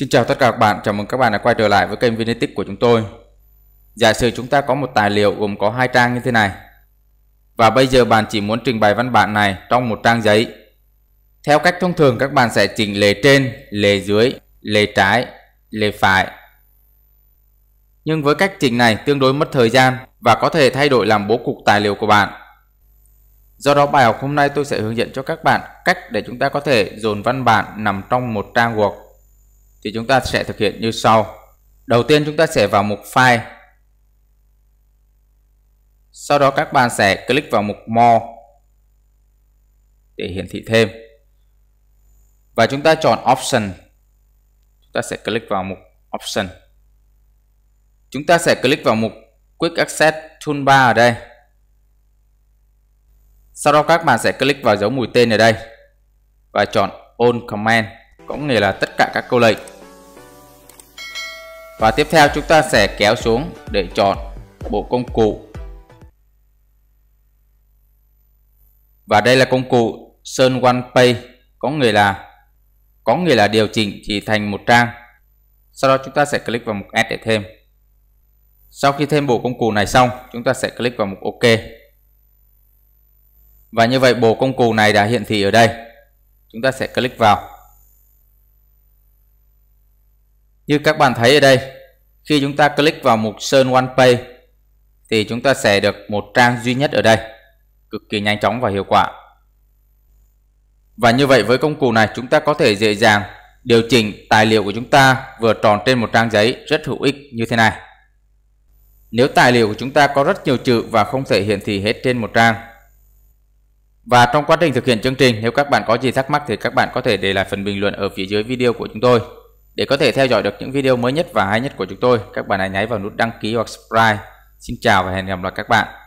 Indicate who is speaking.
Speaker 1: Xin chào tất cả các bạn, chào mừng các bạn đã quay trở lại với kênh Vinetech của chúng tôi. Giả sử chúng ta có một tài liệu gồm có hai trang như thế này. Và bây giờ bạn chỉ muốn trình bày văn bản này trong một trang giấy. Theo cách thông thường các bạn sẽ chỉnh lề trên, lề dưới, lề trái, lề phải. Nhưng với cách chỉnh này tương đối mất thời gian và có thể thay đổi làm bố cục tài liệu của bạn. Do đó bài học hôm nay tôi sẽ hướng dẫn cho các bạn cách để chúng ta có thể dồn văn bản nằm trong một trang Word thì chúng ta sẽ thực hiện như sau. Đầu tiên chúng ta sẽ vào mục file. Sau đó các bạn sẽ click vào mục More để hiển thị thêm. Và chúng ta chọn Option. Chúng ta sẽ click vào mục Option. Chúng ta sẽ click vào mục Quick Access Toolbar ở đây. Sau đó các bạn sẽ click vào dấu mũi tên ở đây và chọn All Command, có nghĩa là tất cả các câu lệnh và tiếp theo chúng ta sẽ kéo xuống để chọn bộ công cụ và đây là công cụ Sơn One Page có nghĩa là có nghĩa là điều chỉnh chỉ thành một trang sau đó chúng ta sẽ click vào mục Add để thêm sau khi thêm bộ công cụ này xong chúng ta sẽ click vào mục OK và như vậy bộ công cụ này đã hiện thị ở đây chúng ta sẽ click vào như các bạn thấy ở đây khi chúng ta click vào mục Sơn OnePay, thì chúng ta sẽ được một trang duy nhất ở đây, cực kỳ nhanh chóng và hiệu quả. Và như vậy với công cụ này chúng ta có thể dễ dàng điều chỉnh tài liệu của chúng ta vừa tròn trên một trang giấy rất hữu ích như thế này. Nếu tài liệu của chúng ta có rất nhiều chữ và không thể hiển thị hết trên một trang. Và trong quá trình thực hiện chương trình, nếu các bạn có gì thắc mắc thì các bạn có thể để lại phần bình luận ở phía dưới video của chúng tôi. Để có thể theo dõi được những video mới nhất và hay nhất của chúng tôi, các bạn hãy nháy vào nút đăng ký hoặc subscribe. Xin chào và hẹn gặp lại các bạn.